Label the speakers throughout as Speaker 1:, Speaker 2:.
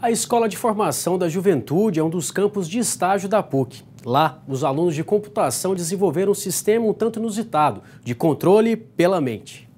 Speaker 1: A Escola de Formação da Juventude é um dos campos de estágio da PUC. Lá, os alunos de computação desenvolveram um sistema um tanto inusitado de controle pela mente.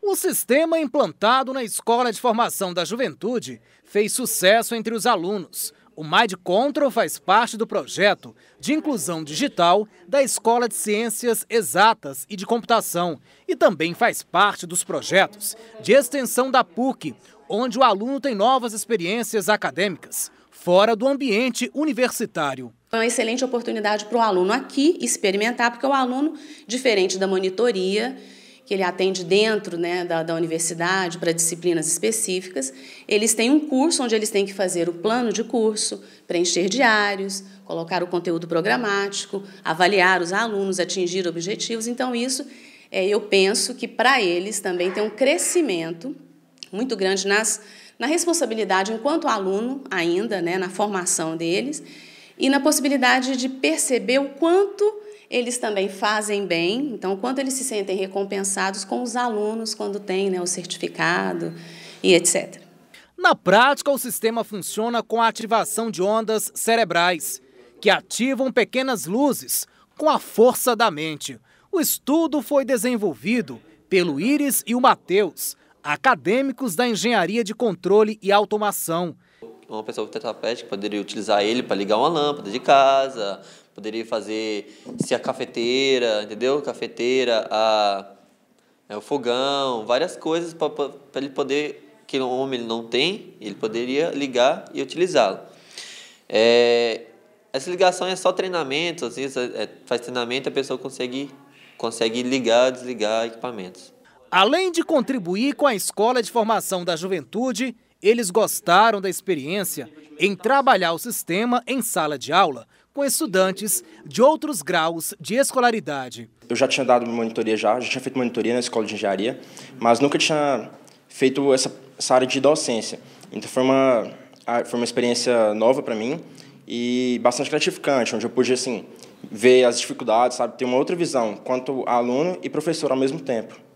Speaker 1: O sistema implantado na Escola de Formação da Juventude fez sucesso entre os alunos. O MAD Control faz parte do projeto de inclusão digital da Escola de Ciências Exatas e de Computação e também faz parte dos projetos de extensão da PUC, onde o aluno tem novas experiências acadêmicas, fora do ambiente universitário.
Speaker 2: É uma excelente oportunidade para o aluno aqui experimentar, porque o é aluno, diferente da monitoria, que ele atende dentro né, da, da universidade para disciplinas específicas. Eles têm um curso onde eles têm que fazer o plano de curso, preencher diários, colocar o conteúdo programático, avaliar os alunos, atingir objetivos. Então, isso é, eu penso que para eles também tem um crescimento muito grande nas, na responsabilidade enquanto aluno ainda, né, na formação deles, e na possibilidade de perceber o quanto eles também fazem bem, então, quanto eles se sentem recompensados com os alunos quando têm né, o certificado e etc.
Speaker 1: Na prática, o sistema funciona com a ativação de ondas cerebrais, que ativam pequenas luzes com a força da mente. O estudo foi desenvolvido pelo Iris e o Matheus, acadêmicos da engenharia de controle e automação.
Speaker 3: Uma pessoa tetraplégica poderia utilizar ele para ligar uma lâmpada de casa, poderia fazer se a cafeteira, entendeu? Cafeteira, a, é, o fogão, várias coisas para ele poder que o homem não tem, ele poderia ligar e utilizá-lo. É, essa ligação é só treinamento, às vezes é, faz treinamento a pessoa consegue, consegue ligar, desligar equipamentos.
Speaker 1: Além de contribuir com a Escola de Formação da Juventude, eles gostaram da experiência em trabalhar o sistema em sala de aula com estudantes de outros graus de escolaridade.
Speaker 4: Eu já tinha dado monitoria já, já tinha feito monitoria na escola de engenharia, mas nunca tinha feito essa, essa área de docência. Então foi uma foi uma experiência nova para mim e bastante gratificante, onde eu pude assim ver as dificuldades, sabe, ter uma outra visão quanto aluno e professor ao mesmo tempo.